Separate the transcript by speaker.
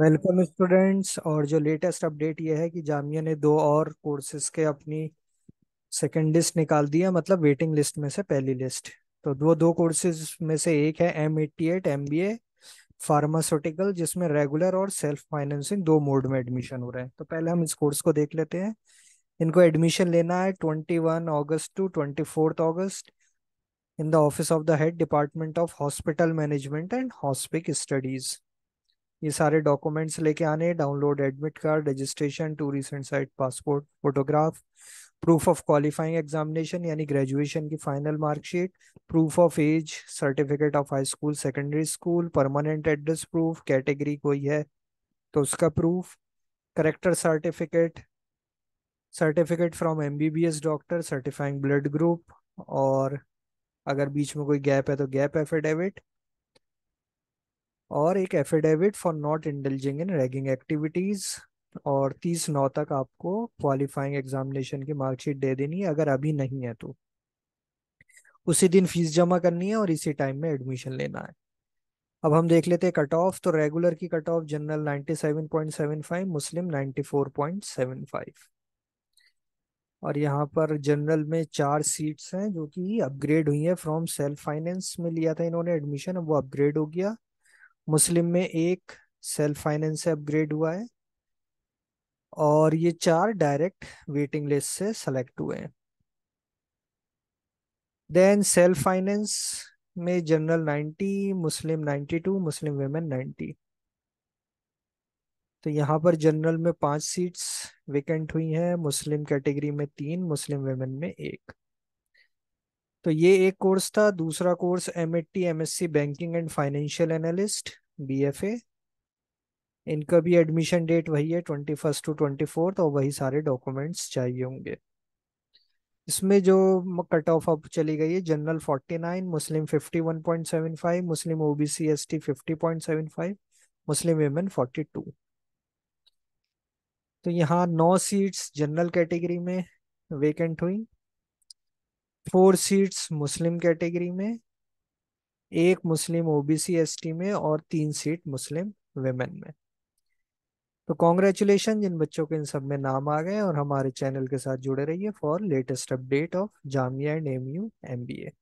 Speaker 1: welcome students और जो latest update ये है कि जामिया ने दो और कोर्सेज के अपनी सेकेंड लिस्ट निकाल दिया मतलब वेटिंग लिस्ट में से पहली लिस्ट तो वो दो कोर्सेज में से एक है M eighty eight M B A pharmaceutical जिसमें रेगुलर और सेल्फ फाइनेंसिंग दो मोड में एडमिशन हो रहे हैं तो पहले हम इस कोर्स को देख लेते हैं इनको एडमिशन लेना है twenty one August to twenty fourth August in the office of the head department of hospital management and hospice studies ये सारे डॉक्यूमेंट्स लेके आने download admit card registration two recent size passport photograph proof of qualifying examination यानी graduation की final marksheet proof of age certificate of high school secondary school permanent address proof category कोई है तो उसका proof character certificate certificate from M B B S doctor certifying blood group और अगर बीच में कोई गैप है तो गैप एफिडेविट और एक affidavit for not indulging in ragging activities और तीस नौ तक आपको क्वालिफाइंग एग्जामिनेशन की मार्कशीट दे देनी है अगर अभी नहीं है तो उसी दिन फीस जमा करनी है और इसी टाइम में एडमिशन लेना है अब हम देख लेते हैं कट ऑफ तो रेगुलर की कट ऑफ जनरल 97.75 मुस्लिम 94.75 और यहाँ पर जनरल में चार सीट्स हैं जो कि अपग्रेड हुई है फ्रॉम सेल्फ फाइनेंस में लिया था इन्होंने एडमिशन अब वो अपग्रेड हो गया मुस्लिम में एक सेल्फ फाइनेंस से अपग्रेड हुआ है और ये चार डायरेक्ट वेटिंग लिस्ट से सेलेक्ट हुए हैं देन सेल्फ फाइनेंस में जनरल 90 मुस्लिम 92 मुस्लिम वेमेन 90 तो यहाँ पर जनरल में पांच सीट्स वेकेंट हुई हैं मुस्लिम कैटेगरी में तीन मुस्लिम वेमेन में एक तो ये एक कोर्स था दूसरा course M M S C banking and financial analyst BFA इनका भी एडमिशन डेट वही है twenty first to twenty fourth और वही सारे डॉक्यूमेंट्स चाहिए होंगे इसमें जो कट ऑफ अब चली गई है general forty nine Muslim fifty one point seven five Muslim OBC T fifty point seven five Muslim women forty two तो यहाँ नौ सीट्स जनरल कैटेगरी में वेकेंट हुई फोर सीट्स मुस्लिम कैटेगरी में एक मुस्लिम ओबीसी एसटी में और तीन सीट मुस्लिम वेमेन में तो कॉन्ग्रेचुलेशन जिन बच्चों के इन सब में नाम आ गए और हमारे चैनल के साथ जुड़े रहिए for latest update of Jamia and M U M B A